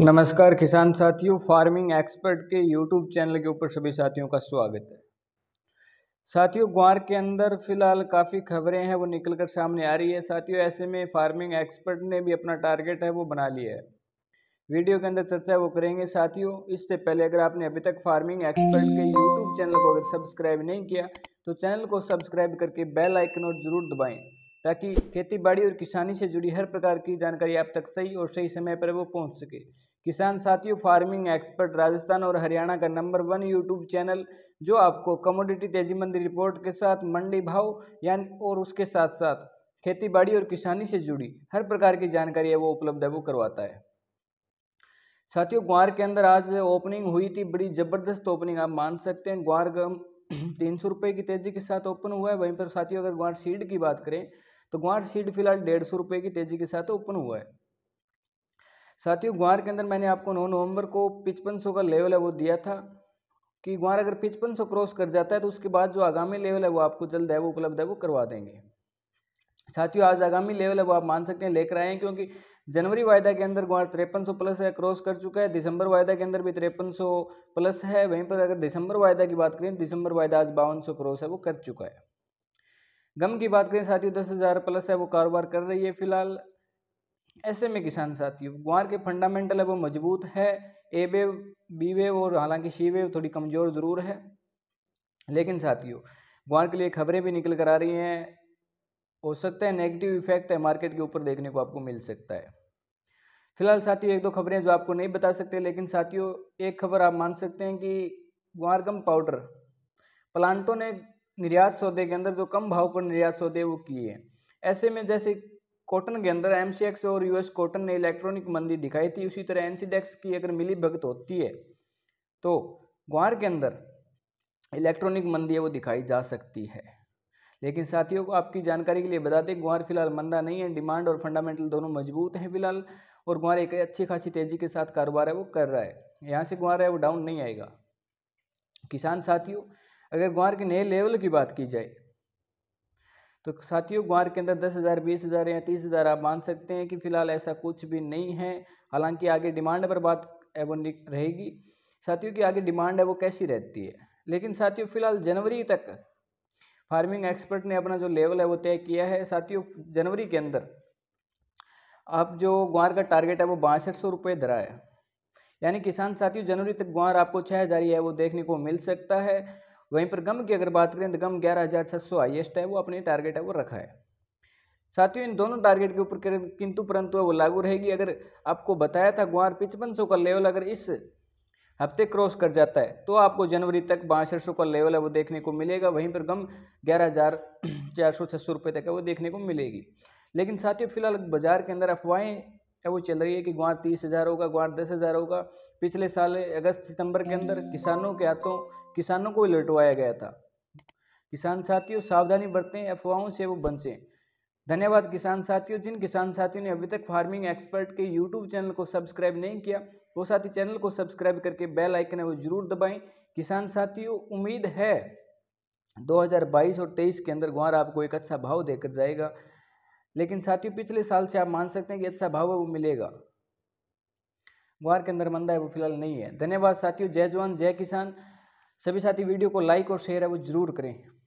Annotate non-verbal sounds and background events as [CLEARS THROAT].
नमस्कार किसान साथियों फार्मिंग एक्सपर्ट के यूट्यूब चैनल के ऊपर सभी साथियों का स्वागत है साथियों ग्वार के अंदर फिलहाल काफ़ी खबरें हैं वो निकल कर सामने आ रही है साथियों ऐसे में फार्मिंग एक्सपर्ट ने भी अपना टारगेट है वो बना लिया है वीडियो के अंदर चर्चा वो करेंगे साथियों इससे पहले अगर आपने अभी तक फार्मिंग एक्सपर्ट के यूट्यूब चैनल को अगर सब्सक्राइब नहीं किया तो चैनल को सब्सक्राइब करके बेल आइकन और जरूर दबाएँ ताकि खेती बाड़ी और किसानी से जुड़ी हर प्रकार की जानकारी आप तक सही और सही समय पर वो पहुंच सके किसान साथियों फार्मिंग एक्सपर्ट राजस्थान और हरियाणा का नंबर वन यूट्यूब चैनल जो आपको कमोडिटी तेजी मंदी रिपोर्ट के साथ मंडी भाव यानी और उसके साथ साथ खेती बाड़ी और किसानी से जुड़ी हर प्रकार की जानकारी है वो उपलब्ध है वो करवाता है साथियों ग्वार के अंदर आज ओपनिंग हुई थी बड़ी ज़बरदस्त ओपनिंग आप मान सकते हैं ग्वार [CLEARS THROAT] तीन सौ रुपये की तेज़ी के साथ ओपन हुआ है वहीं पर साथियों अगर ग्वार सीड की बात करें तो ग्वार सीड फिलहाल डेढ़ सौ रुपये की तेजी के साथ ओपन हुआ है साथियों ग्वार के अंदर मैंने आपको नौ नवंबर को पिचपन सौ का लेवल है वो दिया था कि ग्वार अगर पिचपन सौ क्रॉस कर जाता है तो उसके बाद जो आगामी लेवल है वो आपको जल्द है वो उपलब्ध है वो करवा देंगे साथियों आज आगामी लेवल है वो आप मान सकते हैं लेकर आए हैं क्योंकि जनवरी वायदा के अंदर ग्वार तिरपन सौ प्लस है क्रॉस कर चुका है दिसंबर वायदा के अंदर भी तिरपन सौ प्लस है वहीं पर अगर दिसंबर वायदा की बात करें दिसंबर वायदा आज बावन सौ क्रॉस है वो कर चुका है गम की बात करें साथियों दस हज़ार प्लस है वो कारोबार कर रही है फिलहाल ऐसे में किसान साथियों ग्वार के फंडामेंटल है वो मजबूत है ए वेव बी वेव और हालांकि शी वेव थोड़ी कमज़ोर ज़रूर है लेकिन साथियों ग्वार के लिए खबरें भी निकल कर आ रही हैं हो सकता है नेगेटिव इफेक्ट है मार्केट के ऊपर देखने को आपको मिल सकता है फिलहाल साथियों एक दो खबरें जो आपको नहीं बता सकते लेकिन साथियों एक खबर आप मान सकते हैं कि गम पाउडर प्लांटों ने निर्यात सौदे के अंदर जो कम भाव पर निर्यात सौदे वो किए हैं ऐसे में जैसे कॉटन के अंदर एम और यूएस कॉटन ने इलेक्ट्रॉनिक मंदी दिखाई थी उसी तरह एनसीडेक्स की अगर मिली भगत होती है तो ग्वार के अंदर इलेक्ट्रॉनिक मंदी है वो दिखाई जा सकती है लेकिन साथियों को आपकी जानकारी के लिए बता दें ग्वार फिलहाल मंदा नहीं है डिमांड और फंडामेंटल दोनों मजबूत हैं फिलहाल और ग्वार एक अच्छी खासी तेज़ी के साथ कारोबार है वो कर रहा है यहाँ से ग्वार है वो डाउन नहीं आएगा किसान साथियों अगर ग्वार के नए लेवल की बात की जाए तो साथियों ग्वार के अंदर दस हज़ार बीस हज़ार या तीस हज़ार आप मान सकते हैं कि फ़िलहाल ऐसा कुछ भी नहीं है हालांकि आगे डिमांड पर बात वो रहेगी साथियों की आगे डिमांड है वो कैसी रहती है लेकिन साथियों फिलहाल जनवरी तक फार्मिंग एक्सपर्ट ने अपना जो लेवल है वो तय किया है साथियों जनवरी के अंदर आप जो ग्वार का टारगेट है वो बासठ सौ रुपये धरा है यानी किसान साथियों जनवरी तक ग्वार आपको छः हज़ार ही है वो देखने को मिल सकता है वहीं पर गम की अगर बात करें तो गम ग्यारह हज़ार छः सौ हाइएस्ट है वो अपने टारगेट है वो रखा है साथियों इन दोनों टारगेट के ऊपर किंतु परंतु वो लागू रहेगी अगर आपको बताया था ग्वार पिचपन सौ का लेवल अगर इस हफ्ते क्रॉस कर जाता है तो आपको जनवरी तक बासठ सौ का लेवल है वो देखने को मिलेगा वहीं पर गम ग्यारह हज़ार चार सौ छः सौ रुपये तक है वो देखने को मिलेगी लेकिन साथियों फिलहाल बाजार के अंदर अफवाहें है वो चल रही है कि ग्वार तीस हज़ार होगा ग्वार दस हज़ार होगा पिछले साल अगस्त सितंबर के अंदर किसानों के हाथों किसानों को लौटवाया गया था किसान साथियों सावधानी बरतें अफवाहों से वो बंचें धन्यवाद किसान साथियों जिन किसान साथियों ने अभी तक फार्मिंग एक्सपर्ट के यूट्यूब चैनल को सब्सक्राइब नहीं किया वो साथी चैनल को सब्सक्राइब करके बेल आइकन है वो जरूर दबाएं किसान साथियों उम्मीद है 2022 और 23 के अंदर ग्वार आपको एक अच्छा भाव देकर जाएगा लेकिन साथियों पिछले साल से आप मान सकते हैं कि अच्छा भाव है वो मिलेगा ग्वार के अंदर मंदा है वो फिलहाल नहीं है धन्यवाद साथियों जय जवान जय किसान सभी साथी वीडियो को लाइक और शेयर है वो जरूर करें